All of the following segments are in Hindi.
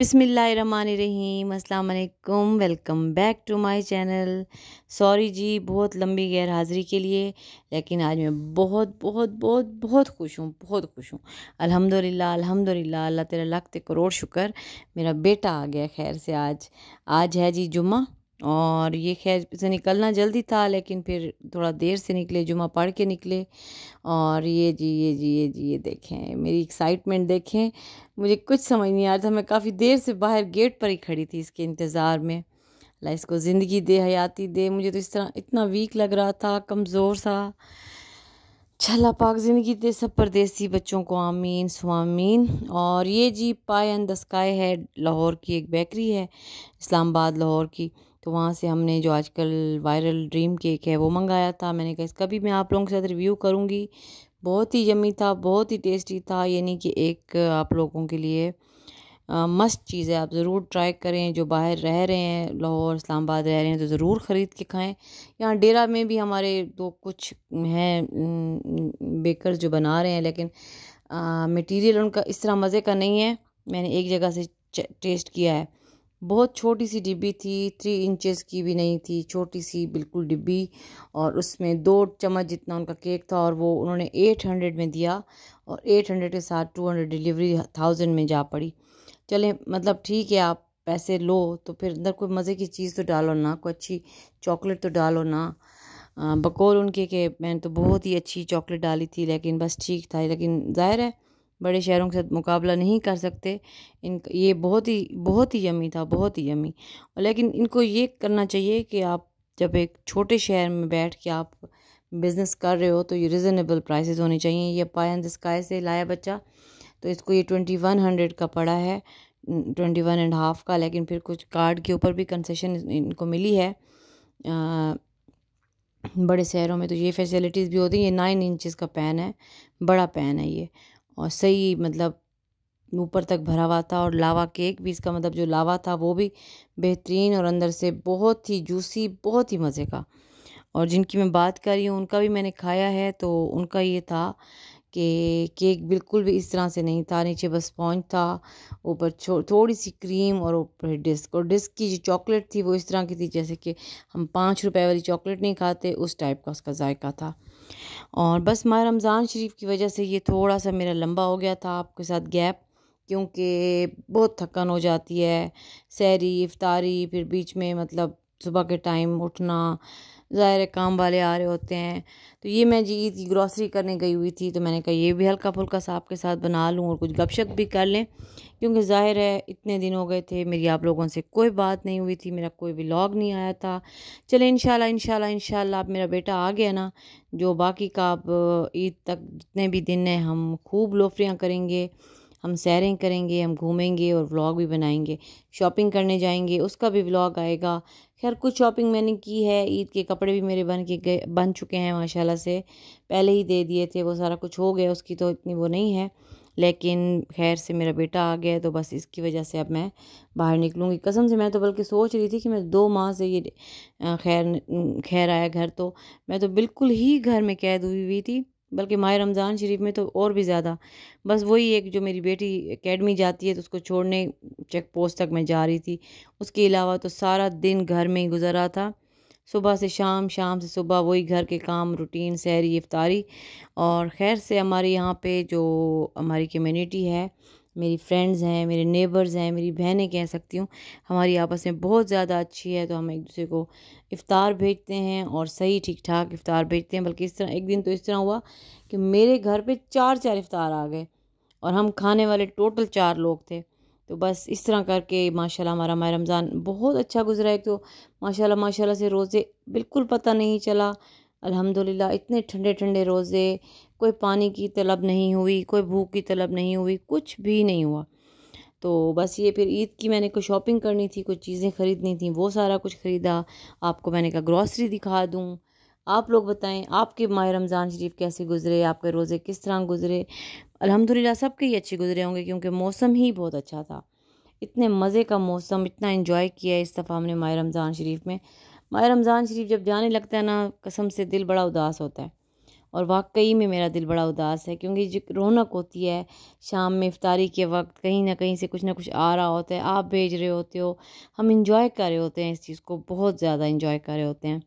बिसमीम अल्लाम welcome back to my channel sorry जी बहुत लंबी गैर हाज़िरी के लिए लेकिन आज मैं बहुत बहुत बहुत बहुत खुश हूँ बहुत खुश हूँ अल्हम्दुलिल्लाह अल्हम्दुलिल्लाह अल्लाह तेरा लाख ते करोड़ शुक्र मेरा बेटा आ गया खैर से आज आज है जी जुम्मा और ये खैर से निकलना जल्दी था लेकिन फिर थोड़ा देर से निकले जुमा पढ़ के निकले और ये जी ये जी ये जी ये देखें मेरी एक्साइटमेंट देखें मुझे कुछ समझ नहीं आ रहा था मैं काफ़ी देर से बाहर गेट पर ही खड़ी थी इसके इंतज़ार में लाइस इसको ज़िंदगी दे हयाती दे मुझे तो इस तरह इतना वीक लग रहा था कमज़ोर सा छला पाक ज़िंदगी दे सब परदेसी बच्चों को आमीन सुमीन और ये जी पाए एंड द स्काई है लाहौर की एक बेकरी है इस्लामाबाद लाहौर की तो वहाँ से हमने जो आजकल वायरल ड्रीम केक है वो मंगाया था मैंने कहा इसका भी मैं आप लोगों के साथ रिव्यू करूँगी बहुत ही यमी था बहुत ही टेस्टी था यानी कि एक आप लोगों के लिए आ, मस्त चीज़ है आप ज़रूर ट्राई करें जो बाहर रह रहे हैं लाहौर इस्लामाबाद रह रहे हैं तो ज़रूर ख़रीद के खाएं यहाँ डेरा में भी हमारे तो कुछ हैं बेकर्स जो बना रहे हैं लेकिन मटेरियल उनका इस तरह मज़े का नहीं है मैंने एक जगह से टेस्ट किया है बहुत छोटी सी डिब्बी थी थ्री इंचेस की भी नहीं थी छोटी सी बिल्कुल डिब्बी और उसमें दो चम्मच जितना उनका केक था और वो उन्होंने एट हंड्रेड में दिया और एट हंड्रेड के साथ टू हंड्रेड डिलीवरी थाउजेंड में जा पड़ी चले मतलब ठीक है आप पैसे लो तो फिर अंदर कोई मज़े की चीज़ तो डालो ना कोई अच्छी चॉकलेट तो डालो ना बकौल उनके के मैंने तो बहुत ही अच्छी चॉकलेट डाली थी लेकिन बस ठीक था लेकिन ज़ाहिर है बड़े शहरों के साथ मुकाबला नहीं कर सकते इन ये बहुत ही बहुत ही यमी था बहुत ही यमी लेकिन इनको ये करना चाहिए कि आप जब एक छोटे शहर में बैठ के आप बिज़नेस कर रहे हो तो ये रिजनेबल प्राइसेस होने चाहिए ये पायन स्काई से लाया बच्चा तो इसको ये ट्वेंटी वन हंड्रेड का पड़ा है ट्वेंटी वन एंड हाफ का लेकिन फिर कुछ कार्ड के ऊपर भी कंसेशन इनको मिली है आ, बड़े शहरों में तो ये फैसिलिटीज़ भी होती हैं ये नाइन इंचज़ का पेन है बड़ा पैन है ये और सही मतलब ऊपर तक भरा हुआ था और लावा केक भी इसका मतलब जो लावा था वो भी बेहतरीन और अंदर से बहुत ही जूसी बहुत ही मज़े का और जिनकी मैं बात कर रही हूँ उनका भी मैंने खाया है तो उनका ये था कि केक बिल्कुल भी इस तरह से नहीं था नीचे बस स्पॉन्ज था ऊपर थोड़ी सी क्रीम और ऊपर डिस्क और डिस्क की जो चॉकलेट थी वो इस तरह की थी जैसे कि हम पाँच रुपए वाली चॉकलेट नहीं खाते उस टाइप का उसका जायका था और बस माह रमज़ान शरीफ की वजह से ये थोड़ा सा मेरा लंबा हो गया था आपके साथ गैप क्योंकि बहुत थकन हो जाती है सैरी इफ्तारी फिर बीच में मतलब सुबह के टाइम उठना ज़ाहिर काम वाले आ रहे होते हैं तो ये मैं जी ईद ग्रॉसरी करने गई हुई थी तो मैंने कहा ये भी हल्का फुल्का साहब के साथ बना लूँ और कुछ गपशप भी कर लें क्योंकि ज़ाहिर है इतने दिन हो गए थे मेरी आप लोगों से कोई बात नहीं हुई थी मेरा कोई लॉग नहीं आया था चले इन शाला इन आप मेरा बेटा आ गया ना जो बाकी का आप ईद तक जितने भी दिन हैं हम खूब लोफरियाँ करेंगे हम सैरें करेंगे हम घूमेंगे और व्लॉग भी बनाएंगे शॉपिंग करने जाएंगे उसका भी व्लॉग आएगा खैर कुछ शॉपिंग मैंने की है ईद के कपड़े भी मेरे बन के गए बन चुके हैं माशाल्लाह से पहले ही दे दिए थे वो सारा कुछ हो गया उसकी तो इतनी वो नहीं है लेकिन खैर से मेरा बेटा आ गया तो बस इसकी वजह से अब मैं बाहर निकलूँगी कसम से मैं तो बल्कि सोच रही थी कि मैं दो माह से ये खैर खैर आया घर तो मैं तो बिल्कुल ही घर में कैद हुई हुई थी बल्कि माह रमज़ान शरीफ में तो और भी ज़्यादा बस वही एक जो मेरी बेटी एकेडमी जाती है तो उसको छोड़ने चेक पोस्ट तक मैं जा रही थी उसके अलावा तो सारा दिन घर में ही गुजरा था सुबह से शाम शाम से सुबह वही घर के काम रूटीन सैरी इफ्तारी और खैर से हमारे यहाँ पे जो हमारी कम्यूनिटी है मेरी फ्रेंड्स हैं मेरे नेबर्स हैं मेरी बहनें कह सकती हूँ हमारी आपस में बहुत ज़्यादा अच्छी है तो हम एक दूसरे को इफ़ार भेजते हैं और सही ठीक ठाक इफ़ार भेजते हैं बल्कि इस तरह एक दिन तो इस तरह हुआ कि मेरे घर पे चार चार इफ़ार आ गए और हम खाने वाले टोटल चार लोग थे तो बस इस तरह करके माशाल्लाह हमारा माह रमज़ान बहुत अच्छा गुजरा है तो माशाल्लाह माशाल्लाह से रोज़े बिल्कुल पता नहीं चला अल्हम्दुलिल्लाह इतने ठंडे ठंडे रोज़े कोई पानी की तलब नहीं हुई कोई भूख की तलब नहीं हुई कुछ भी नहीं हुआ तो बस ये फिर ईद की मैंने कुछ शॉपिंग करनी थी कुछ चीज़ें ख़रीदनी थी वो सारा कुछ ख़रीदा आपको मैंने कहा ग्रॉसरी दिखा दूँ आप लोग बताएं आपके माह रमज़ान शरीफ कैसे गुजरे आपके रोज़े किस तरह गुजरे अल्हम्दुलिल्लाह के ही अच्छे गुजरे होंगे क्योंकि मौसम ही बहुत अच्छा था इतने मज़े का मौसम इतना इन्जॉय किया इस दफ़ा हमने माह रमज़ान शरीफ में माह रमज़ान शरीफ जब जाने लगता है ना कसम से दिल बड़ा उदास होता है और वाकई में मेरा दिल बड़ा उदास है क्योंकि जो रौनक होती है शाम में इफ्तारी के वक्त कहीं ना कहीं से कुछ ना कुछ आ रहा होता है आप भेज रहे होते हो हम इंजॉय कर रहे होते हैं इस चीज़ को बहुत ज़्यादा इंजॉय कर रहे होते हैं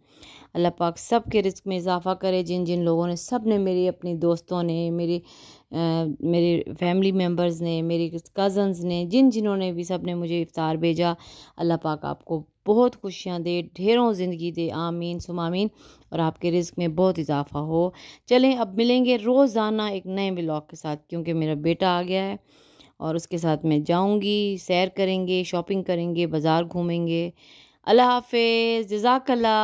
अल्लाह पाक सब के रिस्क में इजाफ़ा करे जिन जिन लोगों ने सब ने मेरी अपनी दोस्तों ने मेरी मेरे फैमिली मेम्बर्स ने मेरी कज़न्स ने जिन जिन्होंने भी सब ने मुझे इफ़ार भेजा अल्लाह पाक आपको बहुत खुशियाँ दे ढेरों ज़िंदगी दे आमीन सुमामीन और आपके रिस्क में बहुत इजाफ़ा हो चलें अब मिलेंगे रोज़ाना एक नए ब्लॉग के साथ क्योंकि मेरा बेटा आ गया है और उसके साथ मैं जाऊँगी सैर करेंगे शॉपिंग करेंगे बाज़ार घूमेंगे अल्लाह हाफ जजाकल्ला